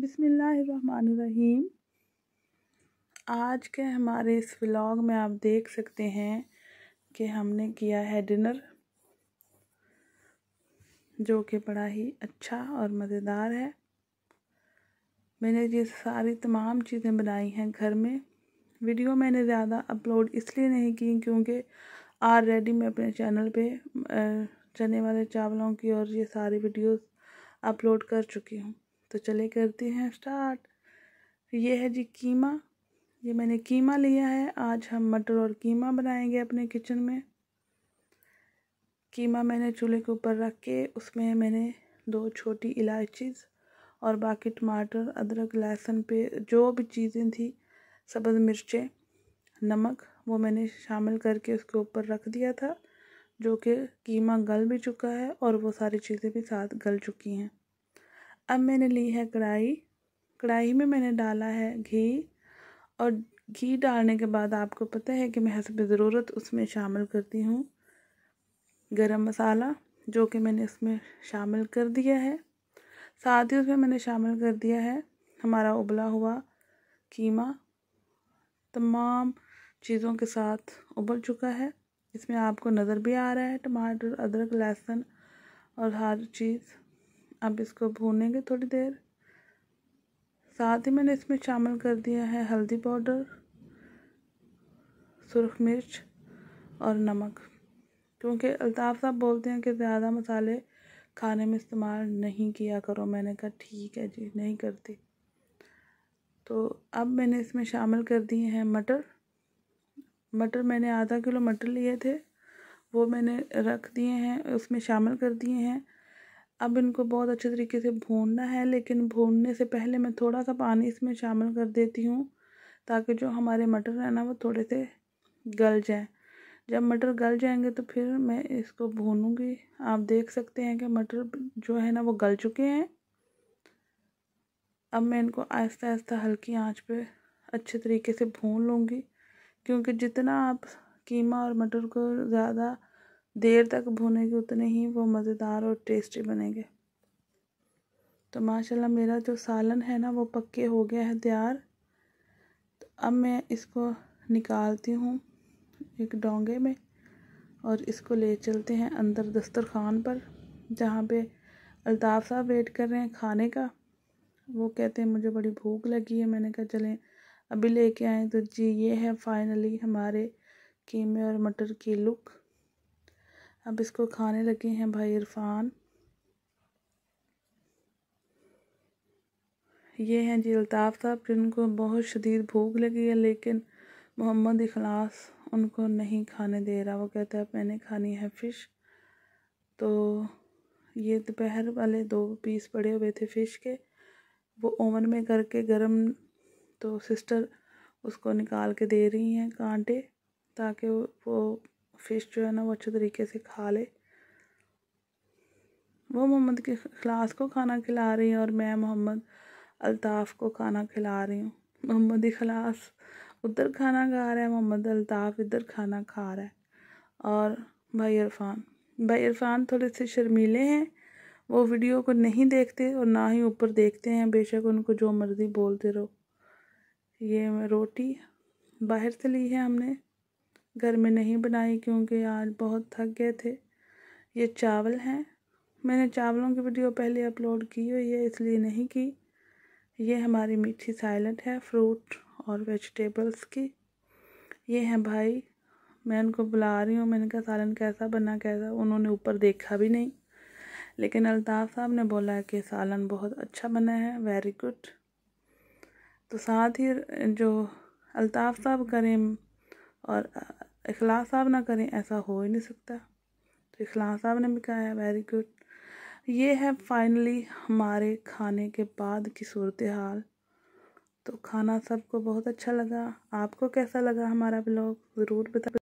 बिसमीम आज के हमारे इस व्लॉग में आप देख सकते हैं कि हमने किया है डिनर जो कि बड़ा ही अच्छा और मज़ेदार है मैंने ये सारी तमाम चीज़ें बनाई हैं घर में वीडियो मैंने ज़्यादा अपलोड इसलिए नहीं की क्योंकि ऑलरेडी मैं अपने चैनल पे चने वाले चावलों की और ये सारी वीडियोस अपलोड कर चुकी हूँ तो चले करते हैं स्टार्ट ये है जी कीमा ये मैंने कीमा लिया है आज हम मटर और कीमा बनाएंगे अपने किचन में कीमा मैंने चूल्हे के ऊपर रख के उसमें मैंने दो छोटी इलायचीज़ और बाकी टमाटर अदरक लहसुन पे जो भी चीज़ें थी सब्ज़ मिर्चें नमक वो मैंने शामिल करके उसके ऊपर रख दिया था जो कि कीमा गल भी चुका है और वो सारी चीज़ें भी साथ गल चुकी हैं अब मैंने ली है कढ़ाई कढ़ाई में मैंने डाला है घी और घी डालने के बाद आपको पता है कि मैं हसब ज़रूरत उसमें शामिल करती हूँ गरम मसाला जो कि मैंने इसमें शामिल कर दिया है साथ ही उसमें मैंने शामिल कर दिया है हमारा उबला हुआ कीमा तमाम चीज़ों के साथ उबल चुका है इसमें आपको नज़र भी आ रहा है टमाटर अदरक लहसुन और हर चीज़ अब इसको भूनेंगे थोड़ी देर साथ ही मैंने इसमें शामिल कर दिया है हल्दी पाउडर सुरख मिर्च और नमक क्योंकि अल्ताफ़ साहब बोलते हैं कि ज़्यादा मसाले खाने में इस्तेमाल नहीं किया करो मैंने कहा ठीक है जी नहीं करती तो अब मैंने इसमें शामिल कर दिए हैं मटर मटर मैंने आधा किलो मटर लिए थे वो मैंने रख दिए हैं उसमें शामिल कर दिए हैं अब इनको बहुत अच्छे तरीके से भूनना है लेकिन भूनने से पहले मैं थोड़ा सा पानी इसमें शामिल कर देती हूँ ताकि जो हमारे मटर हैं ना वो थोड़े से गल जाएँ जब मटर गल जाएंगे तो फिर मैं इसको भूनूंगी आप देख सकते हैं कि मटर जो है ना वो गल चुके हैं अब मैं इनको आहिस्ता आहिस्ता हल्की आंच पे अच्छे तरीके से भून लूँगी क्योंकि जितना आप कीमा और मटर को ज़्यादा देर तक भुनेंगे उतने ही वो मज़ेदार और टेस्टी बनेंगे तो माशाल्लाह मेरा जो सालन है ना वो पक्के हो गया है तैयार तो अब मैं इसको निकालती हूँ एक डोंगे में और इसको ले चलते हैं अंदर दस्तरखान पर जहाँ पे अल्ताफ़ साहब वेट कर रहे हैं खाने का वो कहते हैं मुझे बड़ी भूख लगी है मैंने कहा चलें अभी लेके आए तो जी ये है फाइनली हमारे कीमे और मटर की लुक अब इसको खाने लगे हैं भाई इरफान ये हैं जी अल्ताफ़ साहब जिनको बहुत शदीद भूख लगी है लेकिन मोहम्मद इखलास उनको नहीं खाने दे रहा वो कहता है मैंने खानी है फ़िश तो ये दोपहर वाले दो पीस पड़े हुए थे फ़िश के वो ओवन में करके गरम तो सिस्टर उसको निकाल के दे रही हैं कांटे ताकि वो फ़िश जो है ना वो अच्छे तरीके से खा ले वो मोहम्मद के खलास को खाना खिला रही हैं और मैं मोहम्मद अल्ताफ़ को खाना खिला रही हूँ मोहम्मद खलास उधर खाना खा रहा है मोहम्मद अल्ताफ़ इधर खाना खा रहा है और भाई इरफान भाई इरफान थोड़े से शर्मीले हैं वो वीडियो को नहीं देखते और ना ही ऊपर देखते हैं बेशक उनको जो मर्ज़ी बोलते रहो ये रोटी बाहर से ली है हमने घर में नहीं बनाई क्योंकि आज बहुत थक गए थे ये चावल हैं मैंने चावलों की वीडियो पहले अपलोड की हुई है इसलिए नहीं की ये हमारी मीठी साइलेंट है फ्रूट और वेजिटेबल्स की ये हैं भाई मैं उनको बुला रही हूँ मैंने कहा सालन कैसा बना कैसा उन्होंने ऊपर देखा भी नहीं लेकिन अल्ताफ़ साहब ने बोला कि सालन बहुत अच्छा बना है वेरी गुड तो साथ ही जो अल्ताफ़ साहब करें और इखलास साहब ना करें ऐसा हो ही नहीं सकता तो इखलास साहब ने भी कहा है वेरी गुड ये है फाइनली हमारे खाने के बाद की सूरत हाल तो खाना सबको बहुत अच्छा लगा आपको कैसा लगा हमारा ब्लॉग ज़रूर बता